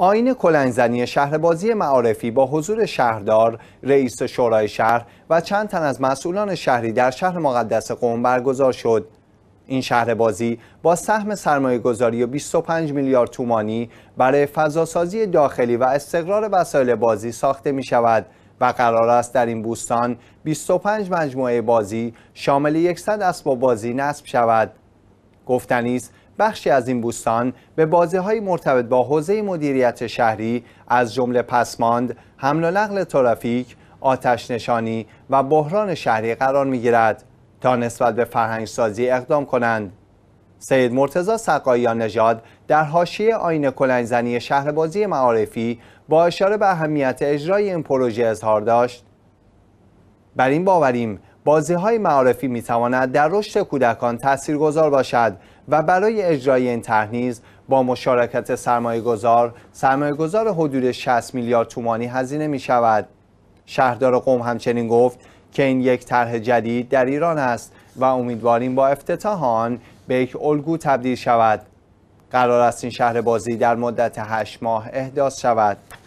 آین کلنگزنی شهر بازی معارفی با حضور شهردار، رئیس شورای شهر و چند تن از مسئولان شهری در شهر مقدس قوم برگزار شد. این شهر بازی با سهم سرمایه گذاری 25 میلیارد تومانی برای فضاسازی داخلی و استقرار وسایل بازی ساخته می شود و قرار است در این بوستان 25 مجموعه بازی شامل 100 اسباب بازی نصب شود. گفتنیست، بخشی از این بوستان به بازه های مرتبط با حوزه مدیریت شهری از جمله پسماند، حمل و نقل ترافیک، آتش نشانی و بحران شهری قرار می تا نسبت به فرهنگ سازی اقدام کنند. سید مرتزا سقاییان نژاد در حاشیه آین کلنگزنی شهر بازی معارفی با اشاره به اهمیت اجرای این پروژه اظهار داشت بر این باوریم بازی های معارفی می تواند در رشد کودکان تاثیرگذار باشد و برای اجرای این تحنیز با مشارکت سرمایه گذار سرمایه گذار حدود 60 میلیارد تومانی هزینه می شود. شهردار قوم همچنین گفت که این یک طرح جدید در ایران است و امیدواریم با افتتاح به یک الگو تبدیل شود. قرار است این شهر بازی در مدت 8 ماه احداث شود.